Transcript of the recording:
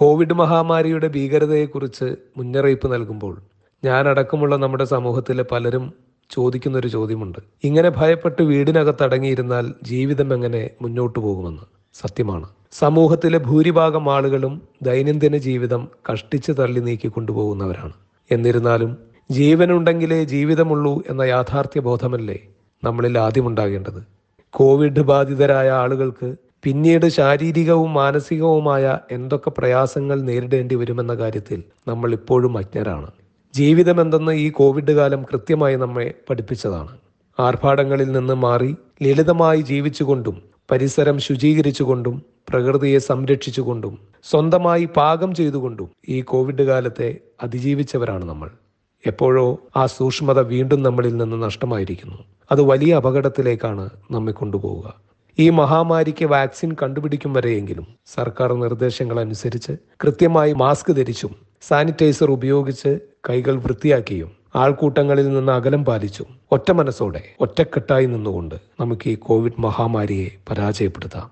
Covid മഹാമാരിയുടെ ഭീകരതയെക്കുറിച്ച് മുന്നറിയിപ്പ് നൽകുമ്പോൾ ഞാനടക്കമുള്ള നമ്മുടെ സമൂഹത്തിലെ പലരും ചോദിക്കുന്നൊരു ചോദ്യമുണ്ട് ഇങ്ങനെ ഭയപ്പെട്ട് വീടിനകത്തടങ്ങിയിരുന്നാൽ ജീവിതം എങ്ങനെ മുന്നോട്ടു പോകുമെന്ന് സത്യമാണ് സമൂഹത്തിലെ ഭൂരിഭാഗം ആളുകളും ദൈനംദിന ജീവിതം കഷ്ടിച്ച് തള്ളി നീക്കി കൊണ്ടുപോകുന്നവരാണ് എന്നിരുന്നാലും ജീവനുണ്ടെങ്കിലേ ജീവിതമുള്ളൂ എന്ന യാഥാർത്ഥ്യ ബോധമല്ലേ നമ്മളിൽ ആദ്യമുണ്ടാകേണ്ടത് കോവിഡ് ബാധിതരായ ആളുകൾക്ക് പിന്നീട് ശാരീരികവും മാനസികവുമായ എന്തൊക്കെ പ്രയാസങ്ങൾ നേരിടേണ്ടി വരുമെന്ന കാര്യത്തിൽ നമ്മൾ ഇപ്പോഴും അജ്ഞരാണ് ജീവിതം എന്തെന്ന് ഈ കോവിഡ് കാലം കൃത്യമായി നമ്മെ പഠിപ്പിച്ചതാണ് ആർഭാടങ്ങളിൽ നിന്ന് മാറി ലളിതമായി ജീവിച്ചുകൊണ്ടും പരിസരം ശുചീകരിച്ചുകൊണ്ടും പ്രകൃതിയെ സംരക്ഷിച്ചുകൊണ്ടും സ്വന്തമായി പാകം ചെയ്തുകൊണ്ടും ഈ കോവിഡ് കാലത്തെ അതിജീവിച്ചവരാണ് നമ്മൾ എപ്പോഴോ ആ സൂക്ഷ്മത വീണ്ടും നമ്മളിൽ നിന്ന് നഷ്ടമായിരിക്കുന്നു അത് വലിയ അപകടത്തിലേക്കാണ് നമ്മെ കൊണ്ടുപോവുക ഈ മഹാമാരിക്ക് വാക്സിൻ കണ്ടുപിടിക്കും വരെയെങ്കിലും സർക്കാർ നിർദ്ദേശങ്ങൾ അനുസരിച്ച് കൃത്യമായി മാസ്ക് ധരിച്ചും സാനിറ്റൈസർ ഉപയോഗിച്ച് കൈകൾ വൃത്തിയാക്കിയും ആൾക്കൂട്ടങ്ങളിൽ നിന്ന് അകലം പാലിച്ചും ഒറ്റ മനസ്സോടെ ഒറ്റക്കെട്ടായി നിന്നുകൊണ്ട് നമുക്ക് ഈ കോവിഡ് മഹാമാരിയെ പരാജയപ്പെടുത്താം